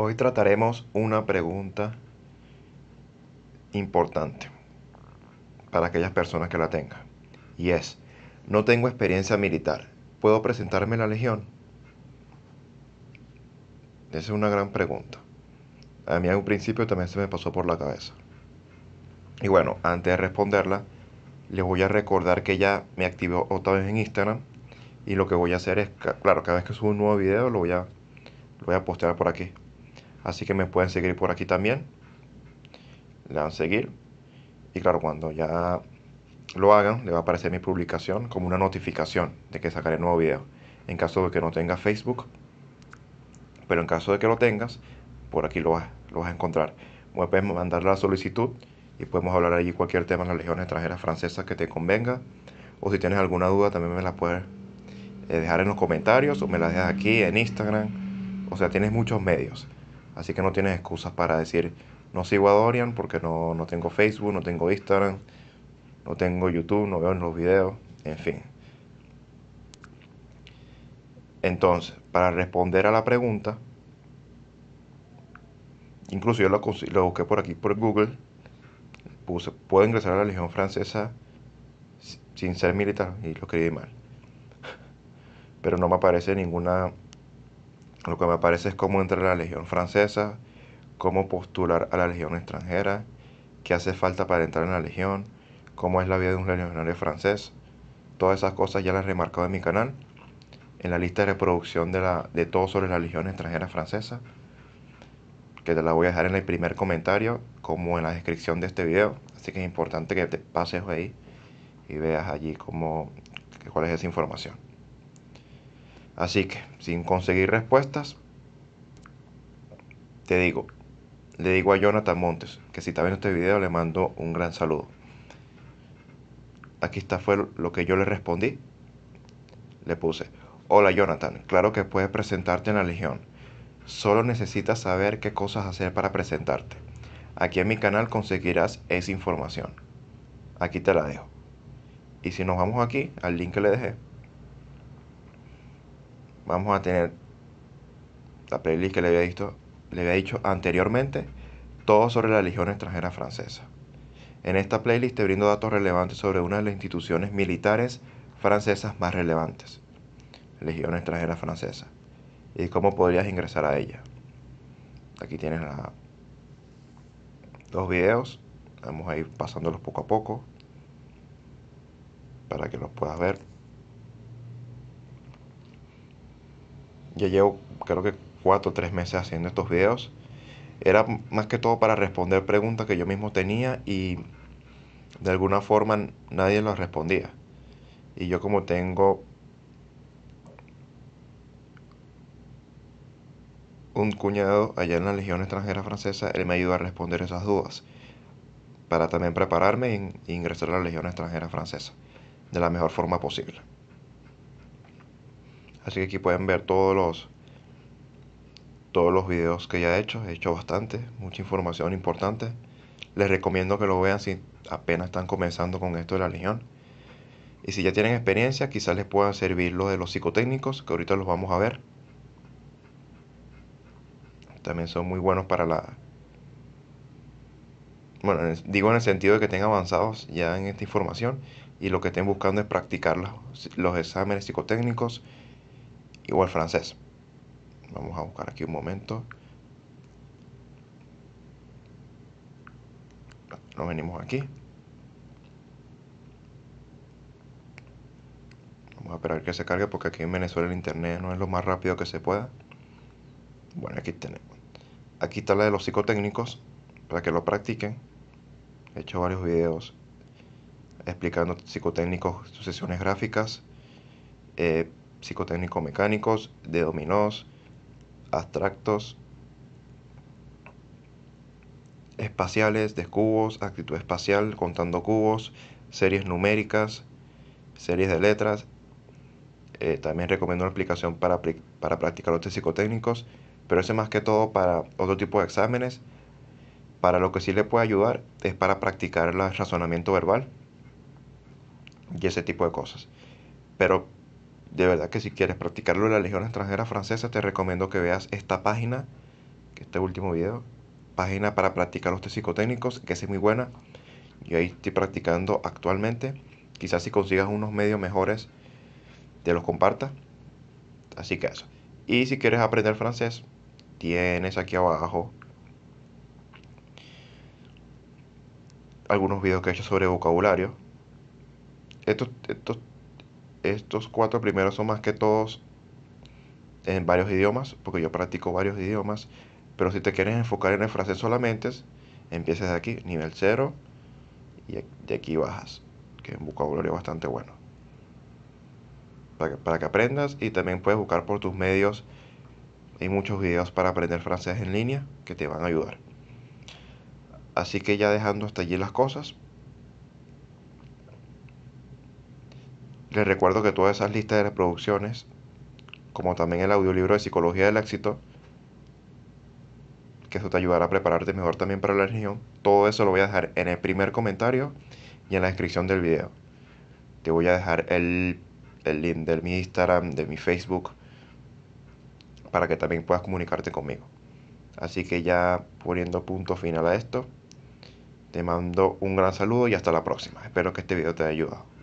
Hoy trataremos una pregunta importante para aquellas personas que la tengan. Y es, no tengo experiencia militar. ¿Puedo presentarme en la Legión? Esa es una gran pregunta. A mí en un principio también se me pasó por la cabeza. Y bueno, antes de responderla, les voy a recordar que ya me activó otra vez en Instagram. Y lo que voy a hacer es, claro, cada vez que subo un nuevo video lo voy lo voy a postear por aquí. Así que me pueden seguir por aquí también. Le dan seguir. Y claro, cuando ya lo hagan, le va a aparecer mi publicación como una notificación de que sacaré nuevo video. En caso de que no tenga Facebook, pero en caso de que lo tengas, por aquí lo vas, lo vas a encontrar. Me puedes mandar la solicitud y podemos hablar allí cualquier tema en las legiones extranjeras francesas que te convenga. O si tienes alguna duda, también me la puedes eh, dejar en los comentarios o me la dejas aquí en Instagram. O sea, tienes muchos medios. Así que no tienes excusas para decir, no sigo a Dorian porque no, tengo Facebook, no tengo Instagram, no tengo YouTube, no veo los videos, en fin. Entonces, para responder a la pregunta, incluso yo lo, lo busqué por aquí, por Google, puse, puedo ingresar a la Legión Francesa sin ser militar, y lo escribí mal. Pero no me aparece ninguna lo que me parece es cómo entrar a la Legión francesa, cómo postular a la Legión extranjera, qué hace falta para entrar en la Legión, cómo es la vida de un legionario francés. Todas esas cosas ya las he remarcado en mi canal, en la lista de reproducción de, la, de todo sobre la Legión extranjera francesa, que te la voy a dejar en el primer comentario como en la descripción de este video. Así que es importante que te pases ahí y veas allí cómo, cuál es esa información. Así que, sin conseguir respuestas, te digo, le digo a Jonathan Montes, que si está viendo este video le mando un gran saludo. Aquí está fue lo que yo le respondí. Le puse, hola Jonathan, claro que puedes presentarte en la Legión. Solo necesitas saber qué cosas hacer para presentarte. Aquí en mi canal conseguirás esa información. Aquí te la dejo. Y si nos vamos aquí, al link que le dejé, vamos a tener la playlist que le había, había dicho anteriormente, todo sobre la Legión extranjera francesa. En esta playlist te brindo datos relevantes sobre una de las instituciones militares francesas más relevantes, Legión extranjera francesa, y cómo podrías ingresar a ella. Aquí tienes dos los videos, vamos a ir pasándolos poco a poco para que los puedas ver. ya llevo creo que cuatro o tres meses haciendo estos videos. Era más que todo para responder preguntas que yo mismo tenía y de alguna forma nadie las respondía. Y yo como tengo un cuñado allá en la Legión Extranjera Francesa, él me ayudó a responder esas dudas para también prepararme e ingresar a la Legión Extranjera Francesa de la mejor forma posible. Así que aquí pueden ver todos los todos los videos que ya he hecho, he hecho bastante, mucha información importante. Les recomiendo que lo vean si apenas están comenzando con esto de la legión. Y si ya tienen experiencia, quizás les puedan servir lo de los psicotécnicos, que ahorita los vamos a ver. También son muy buenos para la... Bueno, digo en el sentido de que estén avanzados ya en esta información y lo que estén buscando es practicar los, los exámenes psicotécnicos igual francés. Vamos a buscar aquí un momento. Nos venimos aquí. Vamos a esperar que se cargue porque aquí en Venezuela el internet no es lo más rápido que se pueda. Bueno, aquí tenemos. Aquí está la de los psicotécnicos para que lo practiquen. He hecho varios videos explicando psicotécnicos, sucesiones gráficas, eh, psicotécnicos mecánicos, de dominós, abstractos, espaciales de cubos, actitud espacial contando cubos, series numéricas, series de letras. Eh, también recomiendo una aplicación para, para practicar los psicotécnicos, pero ese más que todo para otro tipo de exámenes. Para lo que sí le puede ayudar es para practicar el razonamiento verbal y ese tipo de cosas. Pero de verdad que si quieres practicarlo en la Legión Extranjera Francesa, te recomiendo que veas esta página, que este último video, página para practicar los test psicotécnicos, que es muy buena. yo ahí estoy practicando actualmente. Quizás si consigas unos medios mejores, te los comparta, Así que eso. Y si quieres aprender francés, tienes aquí abajo algunos videos que he hecho sobre vocabulario. estos estos cuatro primeros son más que todos en varios idiomas, porque yo practico varios idiomas, pero si te quieres enfocar en el francés solamente, empiezas de aquí, nivel 0, y de aquí bajas, que es un vocabulario bastante bueno. Para que, para que aprendas y también puedes buscar por tus medios, hay muchos videos para aprender francés en línea que te van a ayudar. Así que ya dejando hasta allí las cosas, Les recuerdo que todas esas listas de reproducciones, como también el audiolibro de Psicología del Éxito, que eso te ayudará a prepararte mejor también para la reunión, todo eso lo voy a dejar en el primer comentario y en la descripción del video. Te voy a dejar el, el link de mi Instagram, de mi Facebook, para que también puedas comunicarte conmigo. Así que ya poniendo punto final a esto, te mando un gran saludo y hasta la próxima. Espero que este video te haya ayudado.